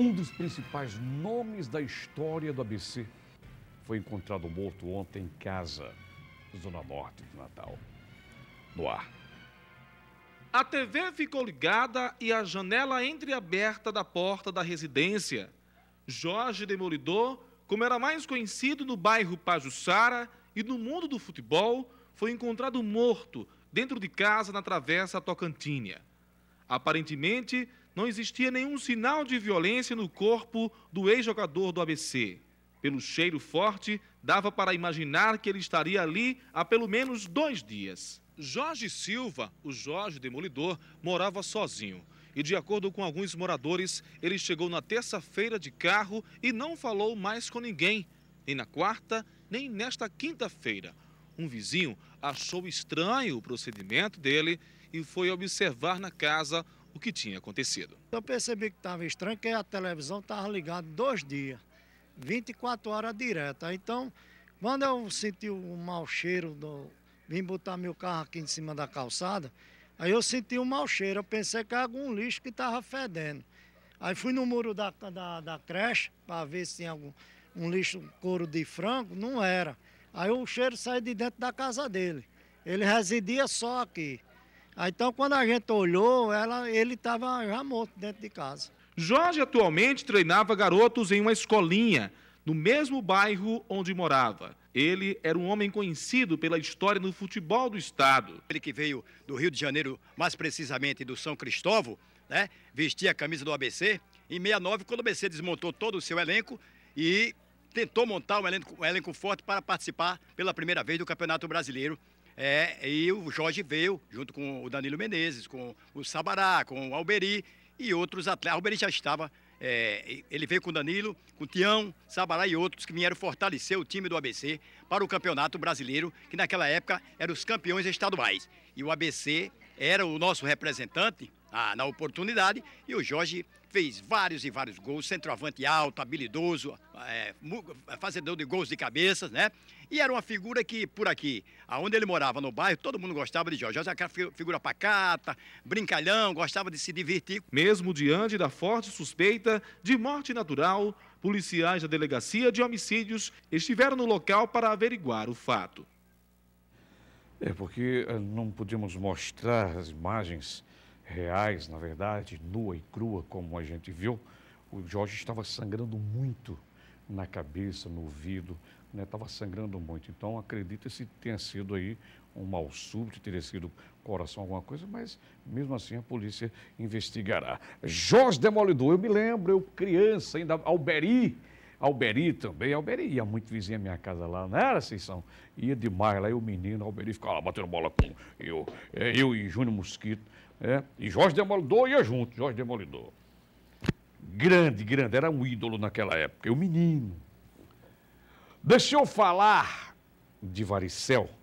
Um dos principais nomes da história do ABC foi encontrado morto ontem em casa, zona norte de Natal. No ar. A TV ficou ligada e a janela entreaberta da porta da residência. Jorge Demolidor, como era mais conhecido no bairro Pajussara e no mundo do futebol, foi encontrado morto dentro de casa na Travessa Tocantinha. Aparentemente, não existia nenhum sinal de violência no corpo do ex-jogador do ABC. Pelo cheiro forte, dava para imaginar que ele estaria ali há pelo menos dois dias. Jorge Silva, o Jorge Demolidor, morava sozinho. E de acordo com alguns moradores, ele chegou na terça-feira de carro e não falou mais com ninguém, nem na quarta, nem nesta quinta-feira. Um vizinho achou estranho o procedimento dele e foi observar na casa o que tinha acontecido. Eu percebi que estava estranho, que a televisão estava ligada dois dias, 24 horas direta. Então, quando eu senti o mau cheiro, do... vim botar meu carro aqui em cima da calçada, aí eu senti um mau cheiro, eu pensei que era algum lixo que estava fedendo. Aí fui no muro da, da, da creche para ver se tinha algum um lixo couro de frango, não era. Aí o cheiro saiu de dentro da casa dele. Ele residia só aqui. Ah, então, quando a gente olhou, ela, ele estava já morto dentro de casa. Jorge atualmente treinava garotos em uma escolinha, no mesmo bairro onde morava. Ele era um homem conhecido pela história no futebol do estado. Ele que veio do Rio de Janeiro, mais precisamente do São Cristóvão, né? vestia a camisa do ABC. Em 69, quando o ABC desmontou todo o seu elenco e tentou montar um elenco, um elenco forte para participar pela primeira vez do Campeonato Brasileiro é, e o Jorge veio junto com o Danilo Menezes, com o Sabará, com o Alberi e outros atletas. O Alberi já estava, é, ele veio com o Danilo, com o Tião, Sabará e outros que vieram fortalecer o time do ABC para o Campeonato Brasileiro, que naquela época eram os campeões estaduais. E o ABC era o nosso representante ah, na oportunidade e o Jorge fez vários e vários gols, centroavante alto, habilidoso, é, fazedor de gols de cabeça, né? E era uma figura que, por aqui, aonde ele morava no bairro, todo mundo gostava de Jorge. Jorge era é aquela figura pacata, brincalhão, gostava de se divertir. Mesmo diante da forte suspeita de morte natural, policiais da Delegacia de Homicídios estiveram no local para averiguar o fato. É porque eh, não podíamos mostrar as imagens reais, na verdade, nua e crua, como a gente viu, o Jorge estava sangrando muito na cabeça, no ouvido, estava né? sangrando muito. Então, acredita-se que tenha sido aí um mal súbito, teria sido coração, alguma coisa, mas mesmo assim a polícia investigará. Jorge Demolidor, eu me lembro, eu criança, ainda, Alberi, Alberi também. Alberi ia muito vizinha minha casa lá, não era, Seição? Ia demais lá, eu menino, Alberi ficava lá batendo bola com eu, é, eu e Júnior Mosquito. É, e Jorge Demolidor ia junto, Jorge Demolidor. Grande, grande, era um ídolo naquela época, o menino. Deixa eu falar de varicel